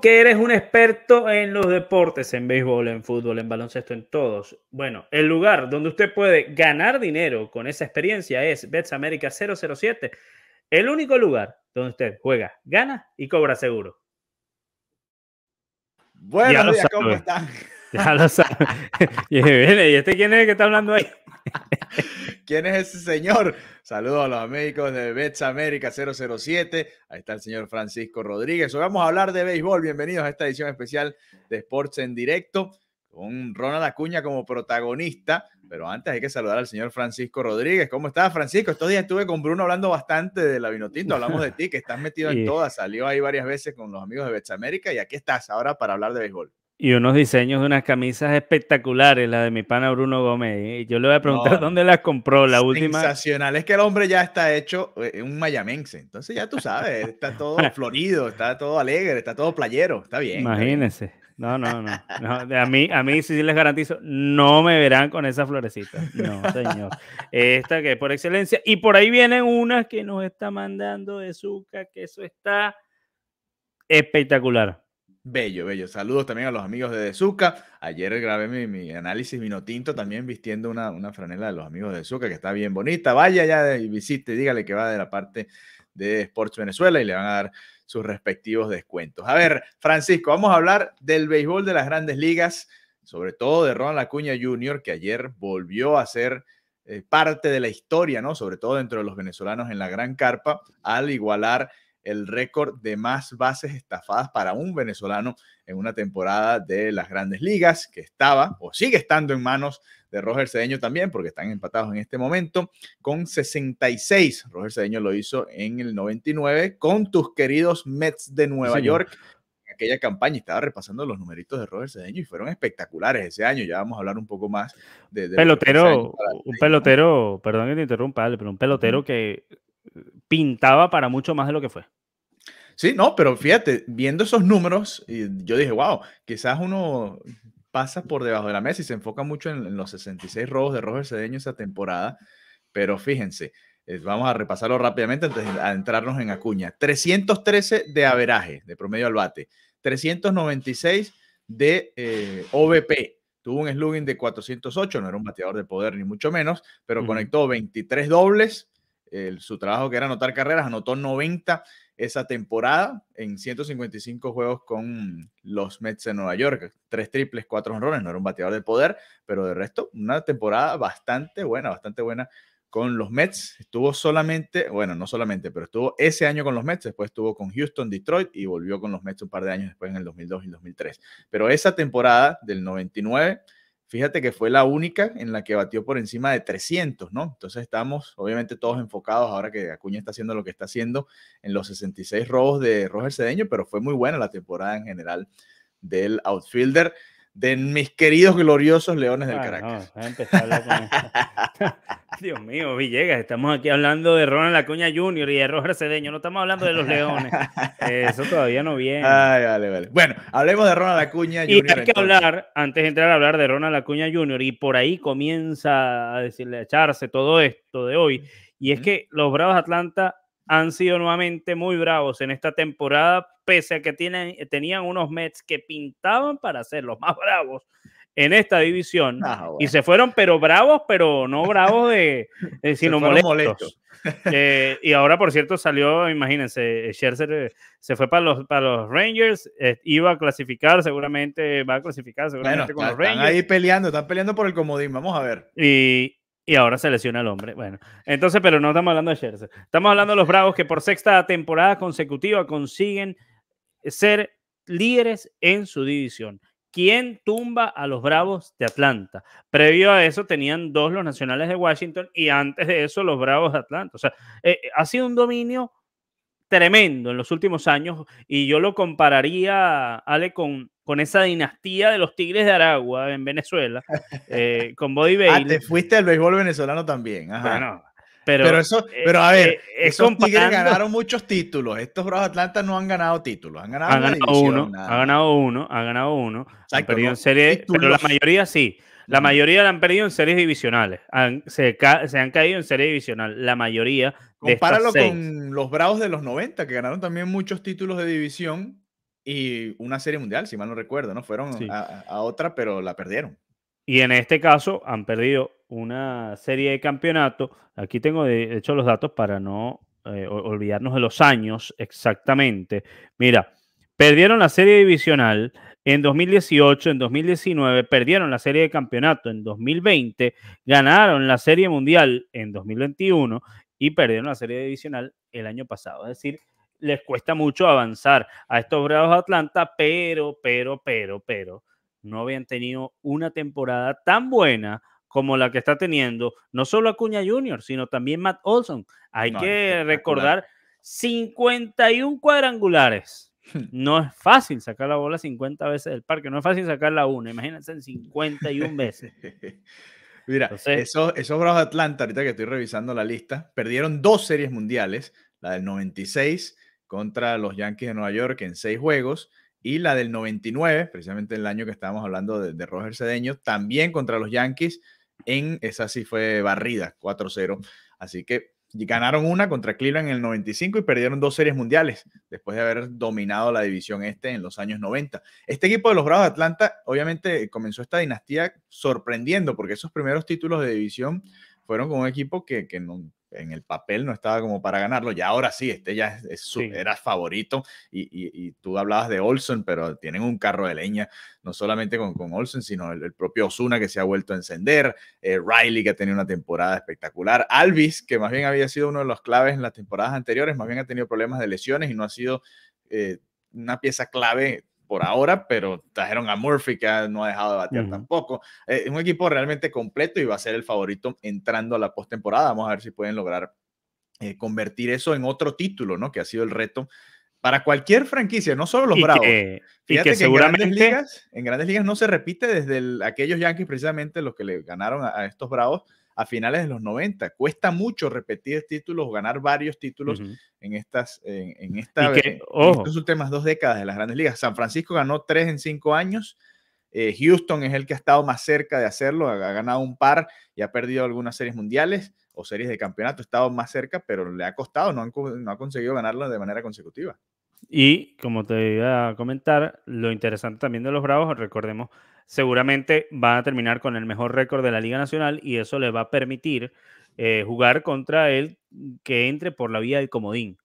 que eres un experto en los deportes, en béisbol, en fútbol, en baloncesto, en todos. Bueno, el lugar donde usted puede ganar dinero con esa experiencia es Bets América 007, el único lugar donde usted juega, gana y cobra seguro. Buenos días, ¿cómo están? Ya lo saben. y este quién es el que está hablando ahí? ¿Quién es ese señor? Saludos a los amigos de Beza América 007. Ahí está el señor Francisco Rodríguez. Hoy vamos a hablar de béisbol. Bienvenidos a esta edición especial de Sports en Directo con Ronald Acuña como protagonista. Pero antes hay que saludar al señor Francisco Rodríguez. ¿Cómo estás, Francisco? Estos días estuve con Bruno hablando bastante de la Vinotinto. Hablamos de ti, que estás metido en todas. Salió ahí varias veces con los amigos de Beza América y aquí estás ahora para hablar de béisbol. Y unos diseños de unas camisas espectaculares, la de mi pana Bruno Gómez. Y yo le voy a preguntar dónde las compró, la última. Sensacional, es que el hombre ya está hecho eh, un mayamense. Entonces ya tú sabes, está todo florido, está todo alegre, está todo playero, está bien. Imagínense. No, no, no, a, mí, a mí sí les garantizo, no me verán con esa florecita. No, señor. Esta que es por excelencia. Y por ahí vienen unas que nos está mandando de Zucca, que eso está espectacular. Bello, bello. Saludos también a los amigos de Dezuka. Ayer grabé mi, análisis minotinto también vistiendo una, una, franela de los amigos de Dezuka que está bien bonita. Vaya ya y visite, dígale que va de la parte de Sports Venezuela y le van a dar sus respectivos descuentos. A ver, Francisco, vamos a hablar del béisbol de las grandes ligas, sobre todo de Ron Acuña Jr., que ayer volvió a ser eh, parte de la historia, ¿no? Sobre todo dentro de los venezolanos en la gran carpa, al igualar el récord de más bases estafadas para un venezolano en una temporada de las grandes ligas, que estaba o sigue estando en manos de Roger Cedeño también, porque están empatados en este momento, con 66. Roger Cedeño lo hizo en el 99 con tus queridos Mets de Nueva York. En aquella campaña estaba repasando los numeritos de Roger Cedeño y fueron espectaculares ese año. Ya vamos a hablar un poco más de... pelotero, un pelotero, perdón que te interrumpa, Ale, pero un pelotero que pintaba para mucho más de lo que fue. Sí, no, pero fíjate, viendo esos números, yo dije, wow, quizás uno pasa por debajo de la mesa y se enfoca mucho en, los 66 robos de Roger Cedeño esa temporada, pero fíjense, eh, vamos a repasarlo rápidamente antes de entrarnos en Acuña. 313 de averaje, de promedio al bate. 396 de eh, OBP. Tuvo un slugging de 408, no era un bateador de poder ni mucho menos, pero conectó 23 dobles, su trabajo que era anotar carreras, anotó 90 esa temporada en 155 juegos con los Mets de Nueva York. Tres triples, cuatro honrones, no era un bateador de poder, pero de resto una temporada bastante buena, bastante buena con los Mets. Estuvo solamente, bueno, no solamente, pero estuvo ese año con los Mets, después estuvo con Houston, Detroit y volvió con los Mets un par de años después en el 2002 y 2003. Pero esa temporada del 99 Fíjate que fue la única en la que batió por encima de 300, ¿no? Entonces estamos obviamente todos enfocados ahora que Acuña está haciendo lo que está haciendo en los 66 robos de Roger Cedeño, pero fue muy buena la temporada en general del outfielder de mis queridos gloriosos Leones del ah, Caracas. Dios mío, Villegas, estamos aquí hablando de Ronald Acuña Jr. y de Roger Cedeño, no estamos hablando de los Leones. Eso todavía no viene. Bueno, hablemos de Ronald Acuña Jr. Y hay que hablar, antes de entrar a hablar de Ronald Acuña Jr., y por ahí comienza a decirle, a echarse todo esto de hoy, y es que los Bravos Atlanta han sido nuevamente muy bravos en esta temporada, pese a que tienen, tenían unos Mets que pintaban para ser los más bravos en esta división ah, y se fueron, pero bravos, pero no bravos de, sino molestos. Eh, y ahora, por cierto, salió, imagínense, Scherzer eh, se fue para los, para los Rangers, eh, iba a clasificar, seguramente va a clasificar seguramente con los Rangers. Están ahí peleando, están peleando por el comodín, vamos a ver. Y, y ahora se lesiona el hombre. Bueno, entonces, pero no estamos hablando de Scherzer. Estamos hablando de los Bravos que por sexta temporada consecutiva consiguen ser líderes en su división. ¿Quién tumba a los Bravos de Atlanta? Previo a eso tenían dos los Nacionales de Washington y antes de eso los Bravos de Atlanta. O sea, eh, ha sido un dominio tremendo en los últimos años y yo lo compararía, Ale, con, con esa dinastía de los Tigres de Aragua en Venezuela, eh, con Body ah, Bailey. Ah, te fuiste al béisbol venezolano también. Ajá. Pero, eso, eh, pero a ver, eh, eh, esos Tigres ganaron muchos títulos. Estos Bravos Atlanta no han ganado títulos, han ganado, uno, ha ganado uno, ha ganado uno, han perdido en series, pero la mayoría sí. La mayoría la han perdido en series divisionales. se, han caído en serie divisional. La mayoría. De Compáralo con los Bravos de los 90, que ganaron también muchos títulos de división y una serie mundial, si mal no recuerdo, ¿no? Fueron a, otra, pero la perdieron. Y en este caso han perdido una serie de campeonatos. Aquí tengo de hecho los datos para no eh, olvidarnos de los años exactamente. Mira, perdieron la serie divisional en 2018, en 2019, perdieron la serie de campeonato en 2020, ganaron la serie mundial en 2021 y perdieron la serie divisional el año pasado. Es decir, les cuesta mucho avanzar a estos Bravos de Atlanta, pero, pero, pero, pero no habían tenido una temporada tan buena como la que está teniendo no solo Acuña Jr., sino también Matt Olson. Hay que recordar 51 cuadrangulares. No es fácil sacar la bola 50 veces del parque, no es fácil sacarla una, imagínense en 51 veces. Mira, esos, esos de Atlanta, ahorita que estoy revisando la lista, perdieron dos series mundiales, la del 96 contra los Yankees de Nueva York en seis juegos y la del 99, precisamente el año que estábamos hablando de, Roger Cedeño, también contra los Yankees, en esa sí fue barrida, 4-0. Así que ganaron una contra Cleveland en el 95 y perdieron dos series mundiales después de haber dominado la división este en los años 90. Este equipo de los Bravos de Atlanta obviamente comenzó esta dinastía sorprendiendo porque esos primeros títulos de división fueron con un equipo que, en el papel no estaba como para ganarlo. y ahora sí, este ya es, su, era favorito. Y, tú hablabas de Olsen, pero tienen un carro de leña, no solamente con, con Olsen, sino el, propio Osuna que se ha vuelto a encender, eh, Riley que ha tenido una temporada espectacular, Alvis, que más bien había sido uno de los claves en las temporadas anteriores, más bien ha tenido problemas de lesiones y no ha sido eh, una pieza clave por ahora, pero trajeron a Murphy, que no ha dejado de batear tampoco. Es eh, un equipo realmente completo y va a ser el favorito entrando a la postemporada. Vamos a ver si pueden lograr eh, convertir eso en otro título, ¿no? Que ha sido el reto para cualquier franquicia, no solo los Bravos. Que, y que, seguramente. En grandes, ligas, en grandes, ligas, no se repite desde aquellos Yankees, precisamente los que le ganaron a estos Bravos a finales de los 90. Cuesta mucho repetir títulos o ganar varios títulos en estas, en, estas últimas dos décadas de las grandes ligas. San Francisco ganó tres en cinco años. Eh, Houston es el que ha estado más cerca de hacerlo, ha, ganado un par y ha perdido algunas series mundiales o series de campeonato, ha estado más cerca, pero le ha costado, no, han, no ha conseguido ganarlo de manera consecutiva. Y como te iba a comentar, lo interesante también de los Bravos, recordemos seguramente van a terminar con el mejor récord de la Liga Nacional y eso les va a permitir eh, jugar contra él que entre por la vía del comodín.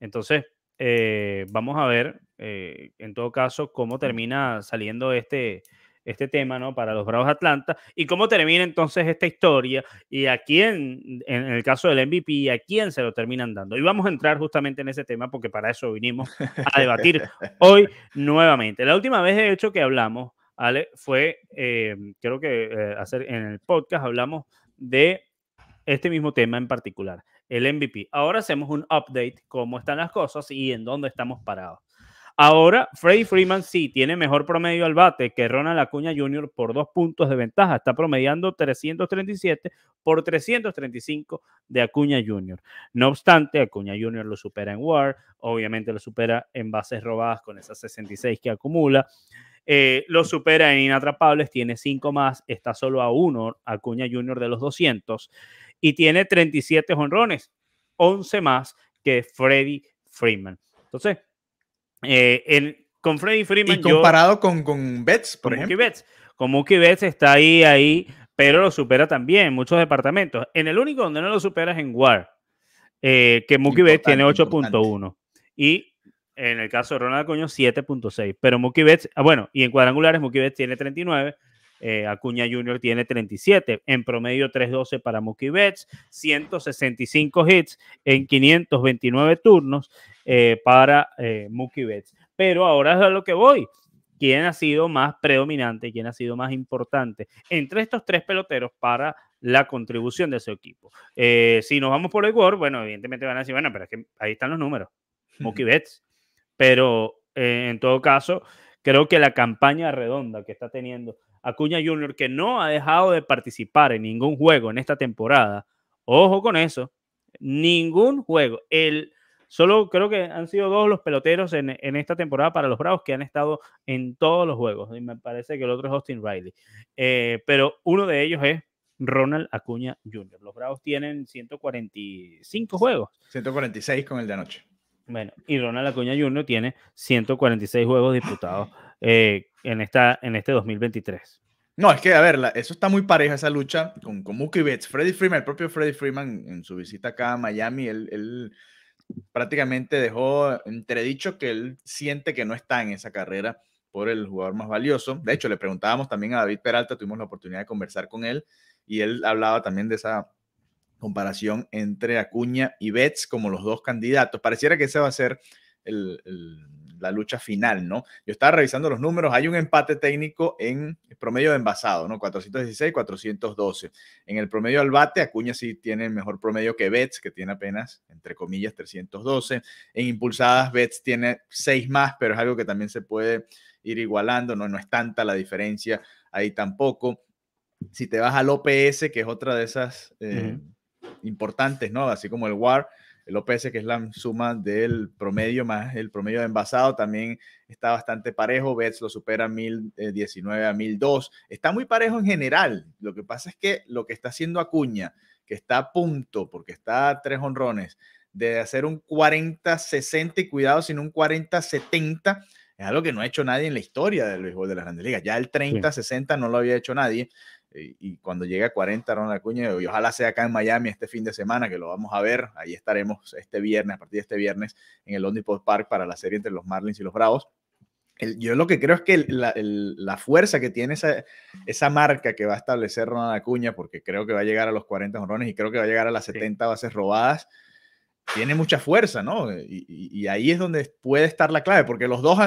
Entonces, eh, vamos a ver, eh, en todo caso, cómo termina saliendo este, este tema ¿no? para los Bravos Atlanta y cómo termina entonces esta historia y a quién, en, el caso del MVP, a quién se lo terminan dando. Y vamos a entrar justamente en ese tema porque para eso vinimos a debatir hoy nuevamente. La última vez, de hecho, que hablamos fue, eh, creo que eh, hacer en el podcast hablamos de este mismo tema en particular, el MVP. Ahora hacemos un update, cómo están las cosas y en dónde estamos parados. Ahora, Freddy Freeman sí tiene mejor promedio al bate que Ronald Acuña Jr. por dos puntos de ventaja. Está promediando 337 por 335 de Acuña Jr. No obstante, Acuña Jr. lo supera en War, obviamente lo supera en bases robadas con esas 66 que acumula. Eh, lo supera en inatrapables, tiene 5 más, está solo a 1, Acuña Junior de los 200, y tiene 37 honrones, 11 más que Freddy Freeman. Entonces, eh, con Freddy Freeman... Y comparado con, con Betts, por ejemplo. Betts. Con Mookie Betts está ahí, ahí, pero lo supera también en muchos departamentos. En el único donde no lo supera es en WAR, eh, que Mookie Betts tiene 8.1. Y en el caso de Ronald Coño, 7.6. Pero Mookie Betts, ah, bueno, y en cuadrangulares Mookie Betts tiene 39. Eh, Acuña Junior tiene 37, en promedio 312 para Mookie Betts, 165 hits en 529 turnos eh, para eh, Mookie Betts. Pero ahora es a lo que voy. ¿Quién ha sido más predominante? ¿Quién ha sido más importante entre estos tres peloteros para la contribución de su equipo? Eh, si nos vamos por el Word, bueno, evidentemente van a decir, bueno, pero es que ahí están los números. Mookie Betts, pero eh, en todo caso, creo que la campaña redonda que está teniendo Acuña Junior, que no ha dejado de participar en ningún juego en esta temporada, ojo con eso, ningún juego. El, solo creo que han sido dos los peloteros en, en, esta temporada para los Bravos que han estado en todos los juegos. Y me parece que el otro es Austin Riley. Eh, pero uno de ellos es Ronald Acuña Jr. Los Bravos tienen 145 juegos. 146 con el de anoche. Bueno, y Ronald Acuña Jr. tiene 146 juegos disputados eh, en, esta, en este 2023. No, es que, a ver, eso está muy pareja, esa lucha con, con Mookie Betts. Freddy Freeman, el propio Freddy Freeman, en su visita acá a Miami, él, él prácticamente dejó entredicho que él siente que no está en esa carrera por el jugador más valioso. De hecho, le preguntábamos también a David Peralta, tuvimos la oportunidad de conversar con él y él hablaba también de esa comparación entre Acuña y Betts como los dos candidatos. Pareciera que esa va a ser la lucha final, ¿no? Yo estaba revisando los números, hay un empate técnico en promedio de envasado, ¿no? 416, 412. En el promedio al bate, Acuña sí tiene el mejor promedio que Betts, que tiene apenas, entre comillas, 312. En impulsadas, Betts tiene 6 más, pero es algo que también se puede ir igualando, ¿no? No es tanta la diferencia ahí tampoco. Si te vas al OPS, que es otra de esas... Eh, importantes, ¿no? Así como el WAR, el OPS, que es la suma del promedio más el promedio de envasado, también está bastante parejo. Betts lo supera 1019 a 1002. Está muy parejo en general. Lo que pasa es que lo que está haciendo Acuña, que está a punto, porque está tres honrones, de hacer un 40-60 y cuidado, sino un 40-70, es algo que no ha hecho nadie en la historia del béisbol de las grandes ligas. Ya el 30-60 no lo había hecho nadie. Eh, y cuando llegue a 40 Ronald Acuña, y ojalá sea acá en Miami este fin de semana, que lo vamos a ver, ahí estaremos este viernes, a partir de este viernes, en el London Park para la serie entre los Marlins y los Bravos. yo lo que creo es que la, fuerza que tiene esa, marca que va a establecer Ronald Acuña, porque creo que va a llegar a los 40 jorrones y creo que va a llegar a las 70 bases robadas, tiene mucha fuerza, ¿no? Eh, y, ahí es donde puede estar la clave, porque los dos,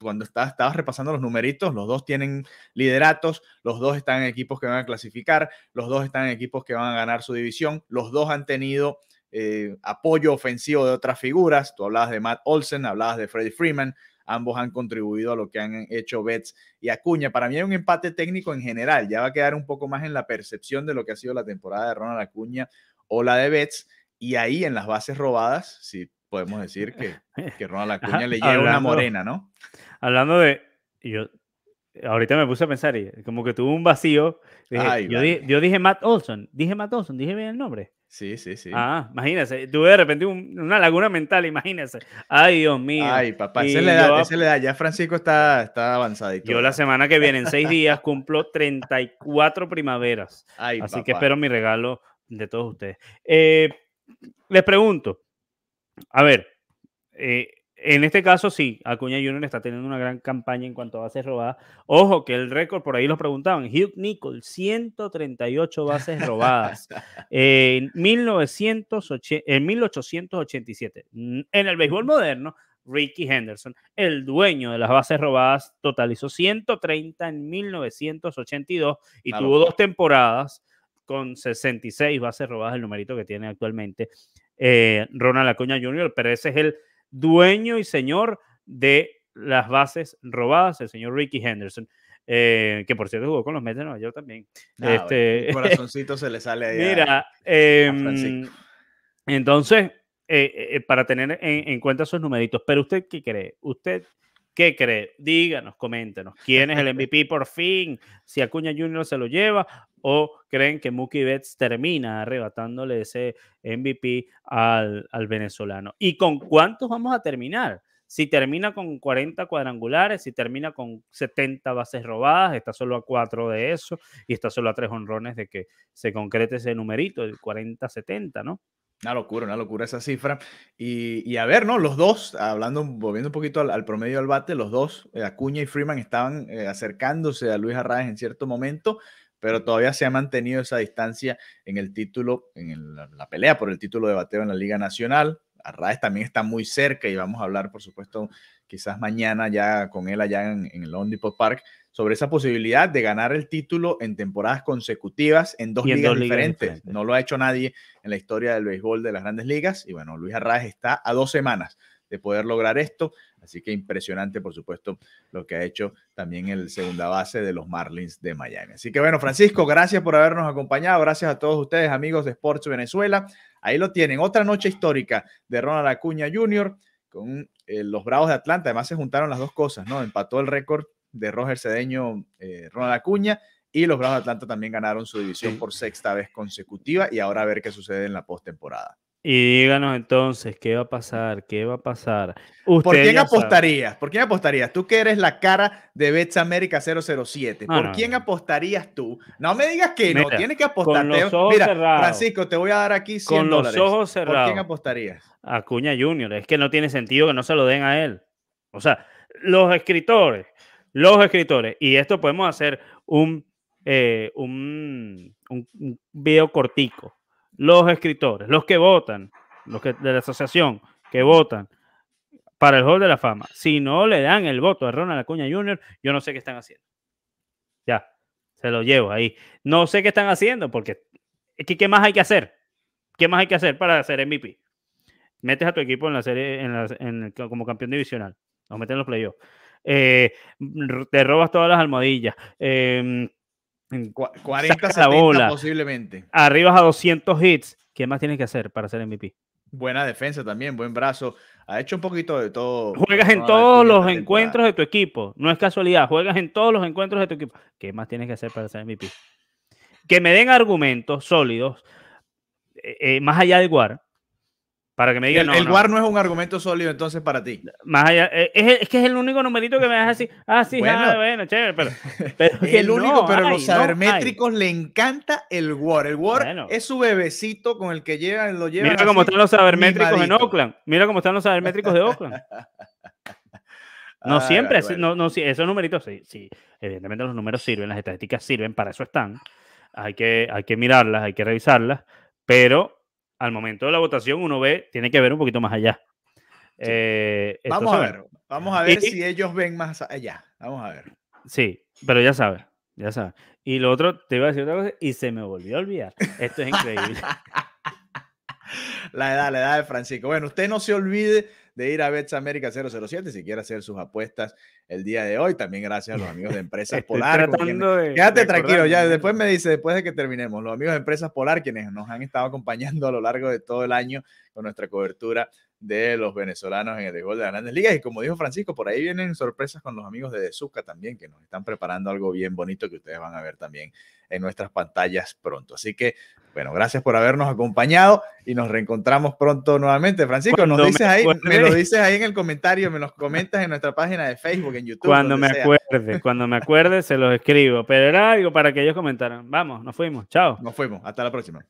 cuando estabas, repasando los numeritos, los dos tienen lideratos, los dos están en equipos que van a clasificar, los dos están en equipos que van a ganar su división, los dos han tenido eh, apoyo ofensivo de otras figuras, tú hablabas de Matt Olsen, hablabas de Freddie Freeman, ambos han contribuido a lo que han hecho Betts y Acuña. Para mí hay un empate técnico en general, ya va a quedar un poco más en la percepción de lo que ha sido la temporada de Ronald Acuña o la de Betts y ahí en las bases robadas, sí podemos decir que, que la Acuña le lleva una morena, ¿no? Hablando de. Yo, ahorita me puse a pensar y como que tuve un vacío. yo, dije Matt Olson, dije Matt Olson, dije bien el nombre. Sí, sí, sí. Ah, imagínese, tuve de repente una laguna mental, imagínese. Ay, Dios mío. Ay, papá, ese le, da, le da, ya Francisco está, está avanzadito. Yo la semana que viene, en seis días, cumplo 34 primaveras. Así que espero mi regalo de todos ustedes. Eh, les pregunto, a ver, eh, en este caso sí, Acuña Junior está teniendo una gran campaña en cuanto a bases robadas. Ojo que el récord, por ahí los preguntaban, Hugh Nichols, 138 bases robadas en, 1980, en 1887. En el béisbol moderno, Ricky Henderson, el dueño de las bases robadas, totalizó 130 en 1982 y tuvo dos temporadas con 66 bases robadas, el numerito que tiene actualmente eh, Ronald Acuña Jr., pero ese es el dueño y señor de las bases robadas, el señor Ricky Henderson. Eh, que por cierto jugó con los Mets de Nueva York también. Ah, el este, corazoncito se le sale ahí. Mira, em, entonces, eh, para tener en, en, cuenta esos numeritos, pero usted qué cree? ¿Usted ¿Qué cree? Díganos, coméntenos. ¿Quién es el MVP por fin? Si Acuña Junior se lo lleva o creen que Muki Betts termina arrebatándole ese MVP al, venezolano. ¿Y con cuántos vamos a terminar? Si termina con 40 cuadrangulares, si termina con 70 bases robadas, está solo a cuatro de eso y está solo a tres honrones de que se concrete ese numerito, el 40-70, ¿no? Una locura, una locura esa cifra. Y, y a ver, ¿no? Los dos, hablando, volviendo un poquito al, promedio del bate, los dos, eh, Acuña y Freeman, estaban eh, acercándose a Luis Arraes en cierto momento, pero todavía se ha mantenido esa distancia en el título, en la pelea por el título de bateo en la Liga Nacional. Arraes también está muy cerca y vamos a hablar, por supuesto, quizás mañana ya con él allá en, el el Ondipot Park sobre esa posibilidad de ganar el título en temporadas consecutivas en dos, ligas, diferentes. diferentes. No lo ha hecho nadie en la historia del béisbol de las grandes ligas y bueno, Luis Arraes está a dos semanas de poder lograr esto. Así que impresionante, por supuesto, lo que ha hecho también el segunda base de los Marlins de Miami. Así que bueno, Francisco, gracias por habernos acompañado. Gracias a todos ustedes, amigos de Sports Venezuela. Ahí lo tienen. Otra noche histórica de Ronald Acuña Jr. con eh, los Bravos de Atlanta. Además se juntaron las dos cosas, ¿no? Empató el récord de Roger Cedeño, eh, Ronald Acuña, y los Bravos de Atlanta también ganaron su división por sexta vez consecutiva y ahora a ver qué sucede en la postemporada. Y díganos entonces, ¿qué va a pasar? ¿Qué va a pasar? ¿Por quién apostarías? ¿Por quién apostarías? Tú que eres la cara de Bets América 007. ¿Por quién apostarías tú? No me digas que no, tienes que apostar. Mira, Francisco, te voy a dar aquí 100 Con los ojos cerrados. ¿Por quién apostarías? A Cuña Junior. Es que no tiene sentido que no se lo den a él. O sea, los escritores, los escritores, y esto podemos hacer un, eh, un, un video cortico los escritores, los que votan, los que, de la asociación que votan para el Hall de la Fama, si no le dan el voto a Ronald Acuña Jr., yo no sé qué están haciendo. Ya, se lo llevo ahí. No sé qué están haciendo porque ¿qué, más hay que hacer? ¿Qué más hay que hacer para ser MVP? Metes a tu equipo en la serie en como campeón divisional. Nos meten los playoffs. Eh, te robas todas las almohadillas. Em, en 40, posiblemente. Arribas a 200 hits. ¿Qué más tienes que hacer para ser MVP? Buena defensa también, buen brazo. Ha hecho un poquito de todo. Juegas en todos los encuentros de tu equipo. No es casualidad. Juegas en todos los encuentros de tu equipo. ¿Qué más tienes que hacer para ser MVP? Que me den argumentos sólidos, eh, eh, más allá de guard, para que me digan. El, War no es un argumento sólido entonces para ti. Más allá, eh, es, que es el único numerito que me das así. Ah, sí, bueno, ah, bueno pero. pero es el único, pero a los sabermétricos le encanta el War. El War es su bebecito con el que lleva, lo lleva. Mira cómo están los sabermétricos en Oakland. Mira cómo están los sabermétricos de Oakland. No ah, siempre, no, no, esos numeritos sí, sí, evidentemente los números sirven, las estadísticas sirven, para eso están. Hay que, hay que mirarlas, hay que revisarlas, pero al momento de la votación uno ve, tiene que ver un poquito más allá. Eh, vamos a ver, vamos a ver si ellos ven más allá. Vamos a ver. Sí, pero ya sabes, ya sabes. Y lo otro, te iba a decir otra cosa y se me volvió a olvidar. Esto es increíble. la edad, la edad de Francisco. Bueno, usted no se olvide de ir a Betsamérica 007 si quiere hacer sus apuestas el día de hoy. También gracias a los amigos de Empresas Polar. Quédate tranquilo, ya después me dice, después de que terminemos, los amigos de Empresas Polar, quienes nos han estado acompañando a lo largo de todo el año con nuestra cobertura de los venezolanos en el gol de las grandes ligas. Y como dijo Francisco, por ahí vienen sorpresas con los amigos de Dezuca también, que nos están preparando algo bien bonito que ustedes van a ver también en nuestras pantallas pronto. Así que, bueno, gracias por habernos acompañado y nos reencontramos pronto nuevamente. Francisco, nos dices me ahí, me lo dices ahí en el comentario, me los comentas en nuestra página de Facebook, en YouTube. Cuando me acuerde, cuando me acuerde se los escribo. Pero era algo para que ellos comentaran. Vamos, nos fuimos. Chao. Nos fuimos. Hasta la próxima.